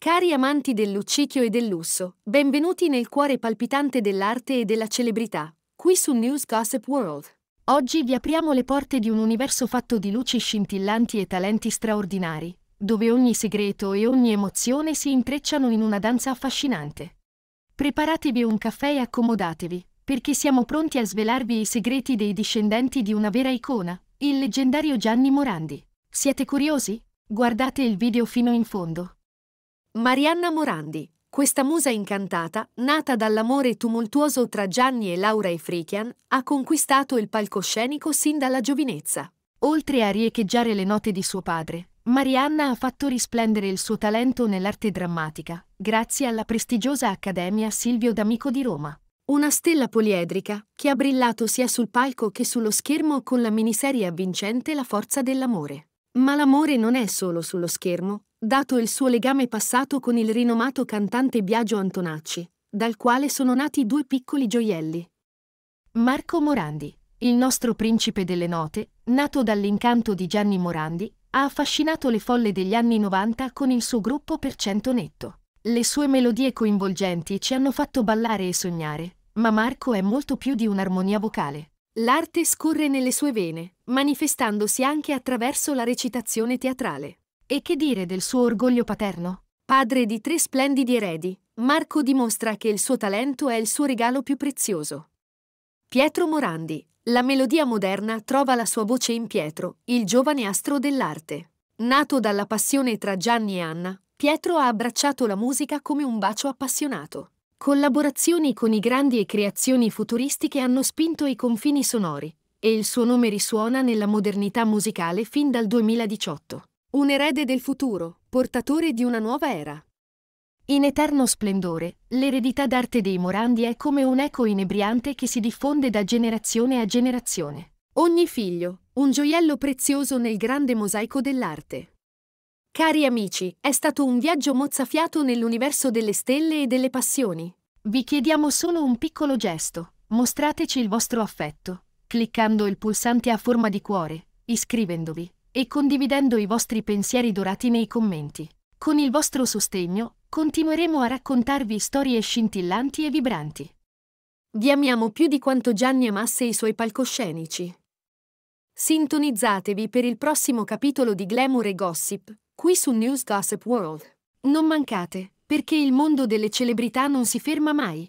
Cari amanti del luccichio e del lusso, benvenuti nel cuore palpitante dell'arte e della celebrità, qui su News Gossip World. Oggi vi apriamo le porte di un universo fatto di luci scintillanti e talenti straordinari, dove ogni segreto e ogni emozione si intrecciano in una danza affascinante. Preparatevi un caffè e accomodatevi, perché siamo pronti a svelarvi i segreti dei discendenti di una vera icona, il leggendario Gianni Morandi. Siete curiosi? Guardate il video fino in fondo. Marianna Morandi, questa musa incantata, nata dall'amore tumultuoso tra Gianni e Laura Efrikian, ha conquistato il palcoscenico sin dalla giovinezza. Oltre a riecheggiare le note di suo padre, Marianna ha fatto risplendere il suo talento nell'arte drammatica, grazie alla prestigiosa Accademia Silvio D'Amico di Roma. Una stella poliedrica che ha brillato sia sul palco che sullo schermo con la miniserie avvincente La forza dell'amore. Ma l'amore non è solo sullo schermo, dato il suo legame passato con il rinomato cantante Biagio Antonacci, dal quale sono nati due piccoli gioielli. Marco Morandi, il nostro principe delle note, nato dall'incanto di Gianni Morandi, ha affascinato le folle degli anni 90 con il suo gruppo per cento netto. Le sue melodie coinvolgenti ci hanno fatto ballare e sognare, ma Marco è molto più di un'armonia vocale. L'arte scorre nelle sue vene, manifestandosi anche attraverso la recitazione teatrale. E che dire del suo orgoglio paterno? Padre di tre splendidi eredi, Marco dimostra che il suo talento è il suo regalo più prezioso. Pietro Morandi, la melodia moderna trova la sua voce in Pietro, il giovane astro dell'arte. Nato dalla passione tra Gianni e Anna, Pietro ha abbracciato la musica come un bacio appassionato. Collaborazioni con i grandi e creazioni futuristiche hanno spinto i confini sonori, e il suo nome risuona nella modernità musicale fin dal 2018. Un erede del futuro, portatore di una nuova era. In eterno splendore, l'eredità d'arte dei Morandi è come un eco inebriante che si diffonde da generazione a generazione. Ogni figlio, un gioiello prezioso nel grande mosaico dell'arte. Cari amici, è stato un viaggio mozzafiato nell'universo delle stelle e delle passioni. Vi chiediamo solo un piccolo gesto. Mostrateci il vostro affetto, cliccando il pulsante a forma di cuore, iscrivendovi e condividendo i vostri pensieri dorati nei commenti. Con il vostro sostegno, continueremo a raccontarvi storie scintillanti e vibranti. Vi amiamo più di quanto Gianni amasse i suoi palcoscenici. Sintonizzatevi per il prossimo capitolo di Glamour e Gossip, qui su News Gossip World. Non mancate, perché il mondo delle celebrità non si ferma mai.